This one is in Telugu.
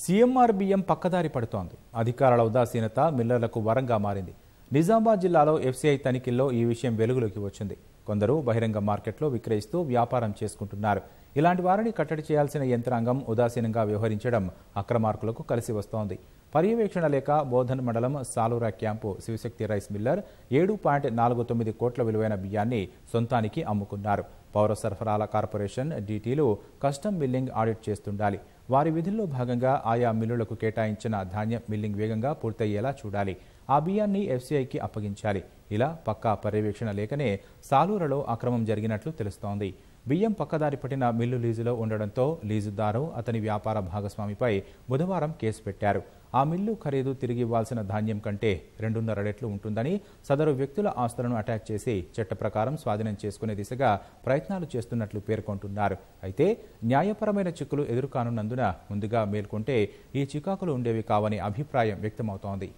సీఎంఆర్ బియ్యం పక్కదారి పడుతోంది అధికారుల ఉదాసీనత మిల్లర్లకు వరంగా మారింది నిజామాబాద్ జిల్లాలో ఎఫ్సీఐ తనిఖీల్లో ఈ విషయం వెలుగులోకి వచ్చింది కొందరు బహిరంగ మార్కెట్లో విక్రయిస్తూ వ్యాపారం చేసుకుంటున్నారు ఇలాంటి వారిని కట్టడి చేయాల్సిన యంత్రాంగం ఉదాసీనంగా వ్యవహరించడం అక్రమార్కులకు కలిసి వస్తోంది పర్యవేక్షణ లేక బోధన్ మండలం Salura camp Shivashakti rice miller ఏడు పాయింట్ నాలుగు తొమ్మిది కోట్ల విలువైన బియ్యాన్ని సొంతానికి అమ్ముకున్నారు పౌర సరఫరాల కార్పొరేషన్ డీటీలు కస్టమ్ మిల్లింగ్ ఆడిట్ చేస్తుండాలి వారి విధుల్లో భాగంగా ఆయా మిల్లులకు కేటాయించిన ధాన్యం మిల్లింగ్ వేగంగా పూర్తయ్యేలా చూడాలి ఆ బియ్యాన్ని ఎఫ్సీఐకి అప్పగించాలి ఇలా పక్కా పర్యవేక్షణ లేకనే సాలూరలో అక్రమం జరిగినట్లు తెలుస్తోంది బియ్యం పక్కదారి పట్టిన మిల్లు లీజులో ఉండడంతో లీజుదారు అతని వ్యాపార భాగస్వామిపై బుధవారం కేసు పెట్టారు ఆ మిల్లు ఖరీదు తిరిగి ఇవ్వాల్సిన ధాన్యం కంటే రెండున్నర రెట్లు ఉంటుందని సదరు వ్యక్తుల ఆస్తులను అటాచ్ చేసి చట్ట ప్రకారం స్వాధీనం చేసుకునే దిశగా ప్రయత్నాలు చేస్తున్నట్లు పేర్కొంటున్నారు అయితే న్యాయపరమైన చిక్కులు ఎదురుకానున్నందున ముందుగా మేల్కొంటే ఈ చికాకులు ఉండేవి కావని అభిప్రాయం వ్యక్తమవుతోంది